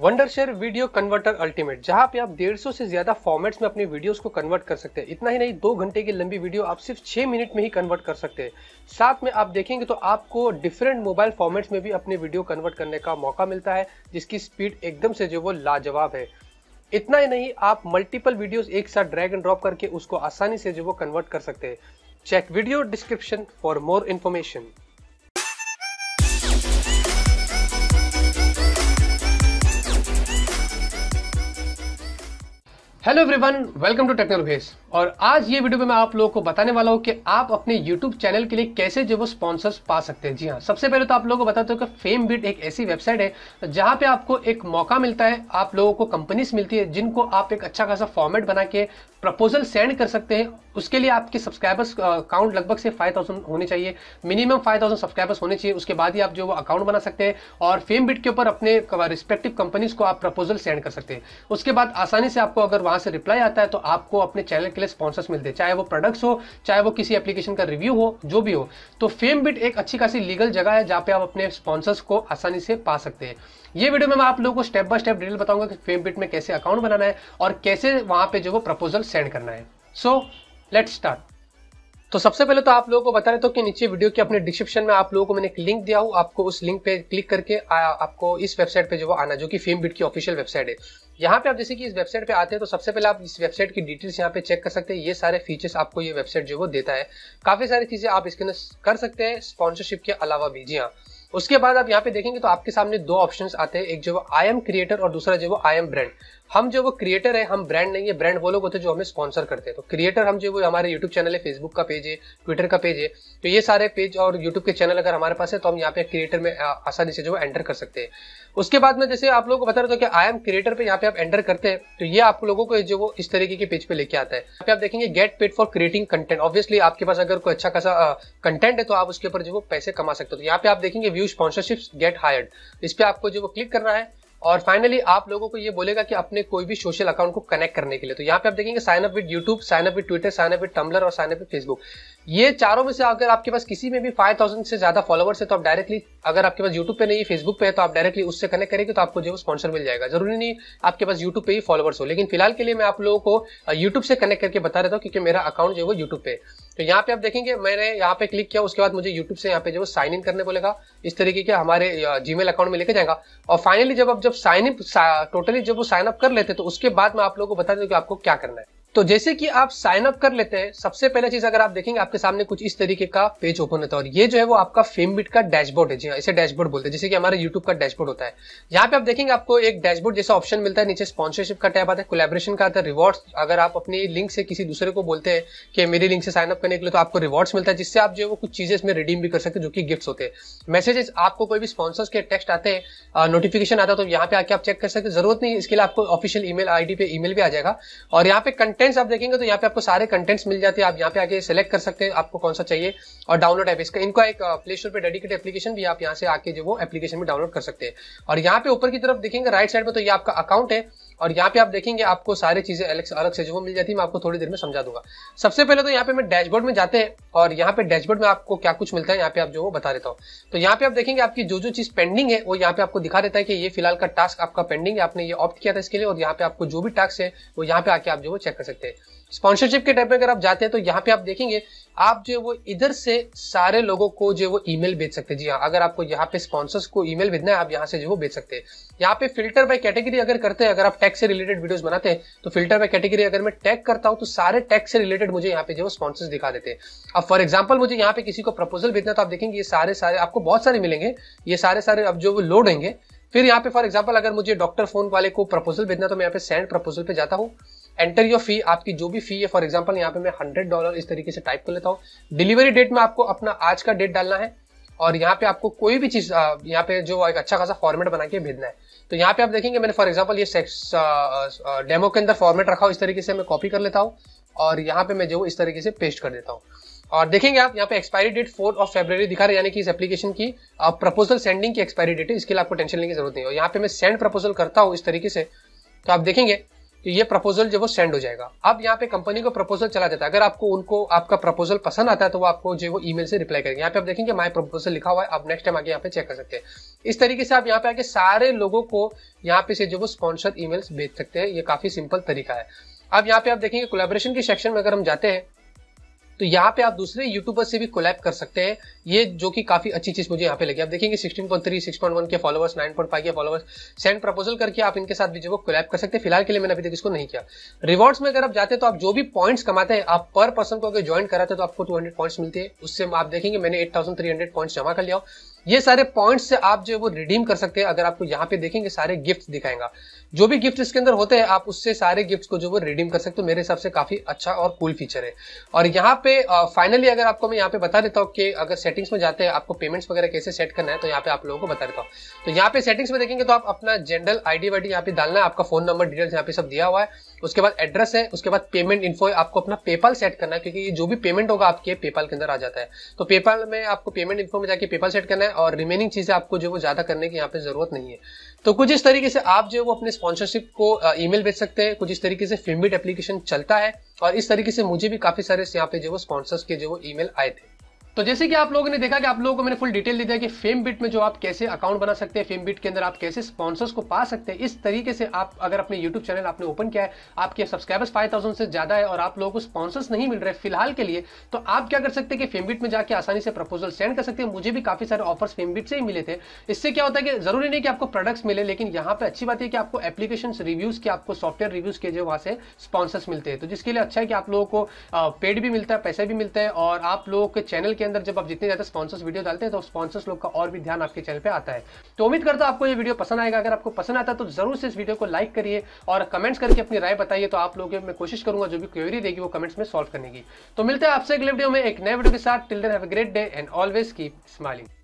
Wondershare video converter ultimate जहां पे आप 150 से ज्यादा फॉर्मेट्स में अपने वीडियोस को कन्वर्ट कर सकते हैं इतना ही नहीं दो घंटे की लंबी वीडियो आप सिर्फ छह मिनट में ही कन्वर्ट कर सकते हैं साथ में आप देखेंगे तो आपको डिफरेंट मोबाइल फॉर्मेट्स में भी अपने वीडियो कन्वर्ट करने का मौका मिलता है जिसकी स्पीड एकदम से जो वो लाजवाब है इतना ही नहीं आप मल्टीपल वीडियोज एक साथ ड्रैग एंड ड्रॉप करके उसको आसानी से जो वो कन्वर्ट कर सकते हैं check video description for more information Hello everyone, welcome to Technologies. और आज ये वीडियो में मैं आप लोगों को बताने वाला हूँ कि आप अपने YouTube चैनल के लिए कैसे जो वो स्पॉन्सर्स पा सकते हैं जी हाँ सबसे पहले तो आप लोगों को बताते हो कि फेम बिट एक ऐसी वेबसाइट है जहाँ पे आपको एक मौका मिलता है आप लोगों को कंपनीज मिलती है जिनको आप एक अच्छा खासा फॉर्मेट बना के प्रपोजल सेंड कर सकते हैं उसके लिए आपके सब्सक्राइबर्स अकाउंट लगभग से थाउजेंड होने चाहिए मिनिमम थाउजेंड सब्सक्राइबर्स होने चाहिए उसके बाद ही आप जो वो अकाउंट बना सकते हैं और फेम बिट के ऊपर अपने रिस्पेक्टिव कंपनीज को आप प्रपोजल सेंड कर सकते हैं उसके बाद आसानी से आपको अगर वहां से रिप्लाई आता है तो आपको अपने चैनल के लिए स्पॉन्सर्स मिलते हैं चाहे वो प्रोडक्ट्स हो चाहे वो किसी एप्लीकेशन का रिव्यू हो जो भी हो तो फेम बिट एक अच्छी खासी लीगल जगह है जहाँ पे आप अपने स्पॉन्सर्स को आसानी से पा सकते हैं ये वीडियो में मैं आप लोगों को स्टेप बाय स्टेप डिटेल बताऊंगा कि फेम बिट में कैसे अकाउंट बनाना है और कैसे वहाँ पे जो वो प्रपोजल सेंड करना है सो लेट स्टार्ट तो सबसे पहले तो आप लोगों को बता रहे तो कि नीचे वीडियो के अपने डिस्क्रिप्शन में आप लोगों को मैंने एक लिंक दिया हूँ आपको उस लिंक पे क्लिक करके आ, आपको इस वेबसाइट पे जो आना जो कि फेम बिट की ऑफिशियल वेबसाइट है यहाँ पे आप जैसे कि इस वेबसाइट पे आते हैं तो सबसे पहले आप इस वेबसाइट की डिटेल्स यहाँ पे चेक कर सकते हैं ये सारे फीचर्स आपको ये वेबसाइट जो वो देता है काफी सारी चीजें आप इसके अंदर कर सकते हैं स्पॉन्सरशिप के अलावा भी जी हाँ उसके बाद आप यहाँ पे देखेंगे तो आपके सामने दो ऑप्शन आते हैं एक जो आई एम क्रिएटर और दूसरा जो आई एम ब्रांड हम जो वो क्रिएटर है हम ब्रांड नहीं है ब्रांड वो लोग होते जो हमें स्पॉन्सर करते हैं तो क्रिएटर हम जो वो हमारे यूट्यूब चैनल है फेसबुक का पेज है ट्विटर का पेज है तो ये सारे पेज और यूट्यूब के चैनल अगर हमारे पास है तो हम यहाँ पे क्रिएटर में आसानी से जो एंटर कर सकते हैं उसके बाद में जैसे आप लोगों को बता रहे कि आई एम क्रिएटर पे यहाँ पे आप एंटर करते हैं तो ये आप लोगों को जो वो इस तरीके के पेज पे लेके आता है यहाँ पे आप देखेंगे get paid for creating content obviously आपके पास अगर कोई अच्छा खासा कंटेंट है तो आप उसके ऊपर जो वो पैसे कमा सकते हो तो यहाँ पे आप देखेंगे व्यू स्पॉन्सरशिप गेट हायर्ड इस पर आपको जो वो क्लिक करना है और फाइनली आप लोगों को ये बोलेगा कि अपने कोई भी सोशल अकाउंट को कनेक्ट करने के लिए तो यहाँ पे आप देखेंगे sign up with YouTube sign up with Twitter sign up with Tumblr और साइन अप विद फेसबुक ये चारों में से अगर आपके पास किसी में भी 5000 से ज्यादा फॉलोवर्स है तो आप डायरेक्टली अगर आपके पास यूट्यूब पे नहीं फेसबुक पे है तो आप डायरेक्टली उससे कनेक्ट करेंगे तो आपको जो स्पॉन्सर मिल जाएगा जरूरी नहीं आपके पास यूट्यूब पे ही फॉलोवर्स हो लेकिन फिलहाल के लिए मैं आप लोगों को यूट्यूब से कनेक्ट करके बता देता हूँ क्योंकि मेरा अकाउंट जो है वो यूट्यूब पे तो यहाँ पे आप देखेंगे मैंने यहाँ पे क्लिक किया उसके बाद मुझे यूट्यूब से यहाँ पे जो साइन इन करने बोलेगा इस तरीके के हमारे जी अकाउंट में लेके जाएगा और फाइनली जब आप जब साइन इन टोटली जब वो साइन अप कर लेते तो उसके बाद मैं आप लोगों को बता दूँ कि आपको क्या करना है तो जैसे कि आप साइन अप कर लेते हैं सबसे पहले चीज अगर आप देखेंगे आपके सामने कुछ इस तरीके का पेज ओपन होता है और ये जो है वो आपका फेमबिट का डैशबोर्ड है जी हाँ इसे डैशबोर्ड बोलते हैं जैसे कि हमारे यूट्यूब का डैशबोर्ड होता है यहाँ पे आप देखेंगे आपको एक डैशबोर्ड जैसा ऑप्शन मिलता है नीचे स्पॉन्सरशिप का टाइप आता है कोलेब्रेशन का आता है रिवॉर्ड्स अगर आप अपनी लिंक से किसी दूसरे को बोलते हैं कि मेरी लिंक से साइन अप करने के लिए तो आपको रिवॉर्ड्स मिलता है जिससे आप जो है वो कुछ चीजें इसमें रिडीम भी कर सकते हैं जो कि गिफ्ट होते हैं मैसेजेस आपको कोई भी स्पॉन्सर्स के टेक्स्ट आते हैं नोटिफिकेशन आता है तो यहाँ पे आके आप चेक कर सकते जरूरत नहीं इसके लिए आपको ऑफिशियल ईमेल आईडी पे ईमेल भी आ जाएगा और यहाँ पे कंटेंट कंटेंट्स आप देखेंगे तो यहाँ पे आपको सारे कंटेंट्स मिल जाते हैं आप यहाँ पे आके सेलेक्ट कर सकते हैं आपको कौन सा चाहिए और डाउनलोड ऐप इसका इनका एक प्ले स्टोर पर डेडिकेट एप्लीकेशन भी आप यहाँ से आके जो वो एप्लीकेशन में डाउनलोड कर सकते हैं और यहाँ पे ऊपर की तरफ देखेंगे राइट साइड में तो ये आपका अकाउंट है और यहाँ पे आप देखेंगे आपको सारी चीजें अलग से जो मिल जाती है मैं आपको थोड़ी देर में समझा दूंगा सबसे पहले तो यहाँ पे मैं डैशबोर्ड में जाते हैं और यहाँ पे डैशबोर्ड में आपको क्या कुछ मिलता है यहाँ पे आप जो वो बता देता हूँ तो यहाँ पे आप देखेंगे आपकी जो जो चीज पेंडिंग है वो यहाँ पे आपको दिखा देता है कि ये फिलहाल का टास्क आपका पेंडिंग है आपने ये ऑप्ट किया था इसके लिए और यहाँ पे आपको जो भी टास्क है वो यहाँ पे आके आप जो वो चेक कर सकते हैं स्पॉन्सरशिप के टाइप में अगर आप जाते हैं तो यहाँ पे आप देखेंगे आप जो वो इधर से सारे लोगों को जो वो ईमेल भेज सकते हैं जी हाँ अगर आपको यहाँ पे स्पॉन्सर्स को ईमेल भेजना है आप यहाँ से जो वो भेज सकते हैं यहाँ पे फिल्टर बाय कैटेगरी अगर करते हैं अगर आप टैक्स से रिलेटेड वीडियोस बनाते हैं तो फिल्टर बाय कैटेगरी अगर मैं टैग करता हूँ तो सारे टैक्स से रिलेटेड मुझे यहाँ पे जो स्पॉन्सर्स दिखा देते हैं अब फॉर एग्जाम्पल मुझे यहाँ पे किसी को प्रपोजल भेजना तो आप देखेंगे ये सारे सारे आपको बहुत सारे मिलेंगे ये सारे सारे अब जो वो लोड होंगे फिर यहाँ पे फॉर एग्जाम्पल अगर मुझे डॉक्टर फोन वाले को प्रपोजल भेजना तो मैं यहाँ पे सेंड प्रपोजल पे जाता हूँ एंटर योर फी आपकी जो भी फी है फॉर एग्जाम्पल यहाँ पे मैं हंड्रेड डॉलर इस तरीके से टाइप कर लेता हूँ डिलीवरी डेट में आपको अपना आज का डेट डालना है और यहाँ पे आपको कोई भी चीज यहाँ पे जो एक अच्छा खासा फॉर्मेट बना के भेजना है तो यहाँ पे आप देखेंगे मैंने फॉर एग्जाम्पल ये सेक्स डेमो के अंदर फॉर्मेट रखा हो इस तरीके से मैं कॉपी कर लेता हूँ और यहाँ पे मैं जो इस तरीके से पेस्ट कर देता हूँ और देखेंगे आप यहाँ पे expiry date fourth of February दिखा रहे यानी कि इस एप्लीकेशन की प्रपोजल सेंडिंग की एक्सपायरी डेट है इसके लिए आपको टेंशन लेने की जरूरत नहीं है और यहाँ पे मैं सेंड प्रपोजल करता हूँ इस तरीके से तो आप देखेंगे तो ये प्रपोजल जो वो सेंड हो जाएगा अब यहाँ पे कंपनी को प्रपोजल चला जाता है अगर आपको उनको आपका प्रपोजल पसंद आता है तो वो आपको जो वो ईमेल से रिप्लाई करेंगे यहाँ पे आप देखेंगे माई प्रपोजल लिखा हुआ है आप नेक्स्ट टाइम आगे यहाँ पे चेक कर सकते हैं इस तरीके से आप यहाँ पे आके सारे लोगों को यहाँ पे से जो वो स्पॉन्सर ईमेल्स भेज सकते हैं ये काफी सिंपल तरीका है अब यहाँ पे आप देखेंगे कोलेबोरेशन के सेक्शन में अगर हम जाते हैं तो यहाँ पे आप दूसरे यूट्यूबर से भी कोलैब कर सकते हैं ये जो कि काफी अच्छी चीज मुझे यहाँ पे लगी आप देखेंगे 16.3 6.1 के पॉइंट 9.5 के फॉलोअर्स सेंड प्रपोजल करके आप इनके साथ भी जो कोलैब कर सकते हैं फिलहाल के लिए मैंने अभी तक इसको नहीं किया रिवॉर्ड्स में अगर आप जाते हैं तो आप जो भी पॉइंट्स कमाते हैं आप पर पर्सन को अगर ज्वाइन कराते हैं तो आपको टू पॉइंट्स मिलते हैं उससे आप देखेंगे मैंने एट पॉइंट्स जमा कर लिया ये सारे पॉइंट्स से आप जो है वो रिडीम कर सकते हैं अगर आपको यहाँ पे देखेंगे सारे गिफ्ट्स दिखाएगा जो भी गिफ्ट इसके अंदर होते हैं आप उससे सारे गिफ्ट्स को जो वो रिडीम कर सकते हो मेरे हिसाब से काफी अच्छा और कूल फीचर है और यहाँ पे फाइनली अगर आपको मैं यहाँ पे बता देता हूँ कि अगर सेटिंग्स में जाते हैं आपको पेमेंट्स वगैरह कैसे सेट करना है तो यहाँ पे आप लोगों को बता देता हूँ तो यहाँ पे सेटिंग्स में देखेंगे तो आप अपना जनरल आई डी यहाँ पे डालना है आपका फोन नंबर डिटेल्स यहाँ पे सब दिया हुआ है उसके बाद एड्रेस है उसके बाद पेमेंट इन्फो है आपको अपना पेपाल सेट करना है क्योंकि जो भी पेमेंट होगा आपके पेपाल के अंदर आ जाता है तो पेपाल में आपको पेमेंट इन्फो में जाके पेपाल सेट करना है और रिमेनिंग चीजें आपको जो वो ज्यादा करने की यहाँ पे जरूरत नहीं है तो कुछ इस तरीके से आप जो वो अपने स्पॉन्सरशिप को ईमेल भेज सकते हैं कुछ इस तरीके से फिमबिट एप्लीकेशन चलता है और इस तरीके से मुझे भी काफी सारे यहाँ पे जो वो स्पॉन्सर्स के जो वो ईमेल आए थे तो जैसे कि आप लोगों ने देखा कि आप लोगों को मैंने फुल डिटेल दे दिया कि फेम बिट में जो आप कैसे अकाउंट बना सकते हैं फेम बिट के अंदर आप कैसे स्पॉन्सर्स को पा सकते हैं इस तरीके से आप अगर अपने यूट्यूब चैनल आपने ओपन किया है आपके सब्सक्राइबर्स 5000 से ज्यादा है और आप लोगों को स्पॉन्सर्स नहीं मिल रहे फिलहाल के लिए तो आप क्या कर सकते हैं कि फेम बिट में जाकर आसानी से प्रपोजल सेंड कर सकते हैं मुझे भी काफी सारे ऑफर्स फेम बिट से ही मिले थे इससे क्या होता है कि जरूरी नहीं कि आपको प्रोडक्ट्स मिले लेकिन यहाँ पर अच्छी बात है कि आपको एप्लीकेशन रिव्यूज के आपको सॉफ्टवेयर रिव्यूज के जो से स्पॉन्सर्स मिलते हैं तो जिसके लिए अच्छा है कि आप लोगों को पेड भी मिलता है पैसे भी मिलते हैं और आप लोगों के चैनल के अंदर जब आप जितने ज़्यादा स्पॉन्सर्स वीडियो डालते हैं तो स्पॉन्सर्स लोग का और भी ध्यान आपके चैनल पर आता है तो उम्मीद करता हूँ आपको ये वीडियो पसंद आएगा अगर आपको पसंद आता है तो जरूर से इस वीडियो को लाइक करिए और कमेंट्स करके अपनी राय बताइए तो आप लोगों में कोशिश करूंगा जो भी क्वेरी देगी वो कमेंट्स में सॉल्व करने की तो मिलते हैं आपसे अगले वीडियो में एक नए वीडियो के साथ till then have a great day and always keep smiling